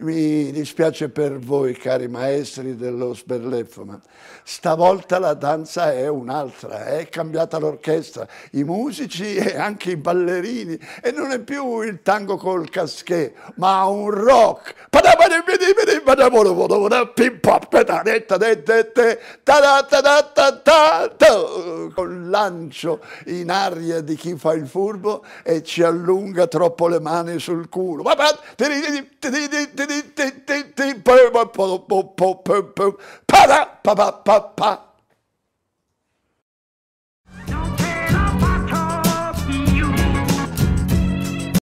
Mi dispiace per voi, cari maestri dello sberleffo, ma stavolta la danza è un'altra, è cambiata l'orchestra, i musici e anche i ballerini, e non è più il tango col casquet, ma un rock. Padabadi, またもろもろもろ、ピンポッペタレタレテテ、タラタラタタタ、con lancio in aria di chi fa il furbo e ci allunga troppo le mani sul culo. Para, pa, pa, pa, pa.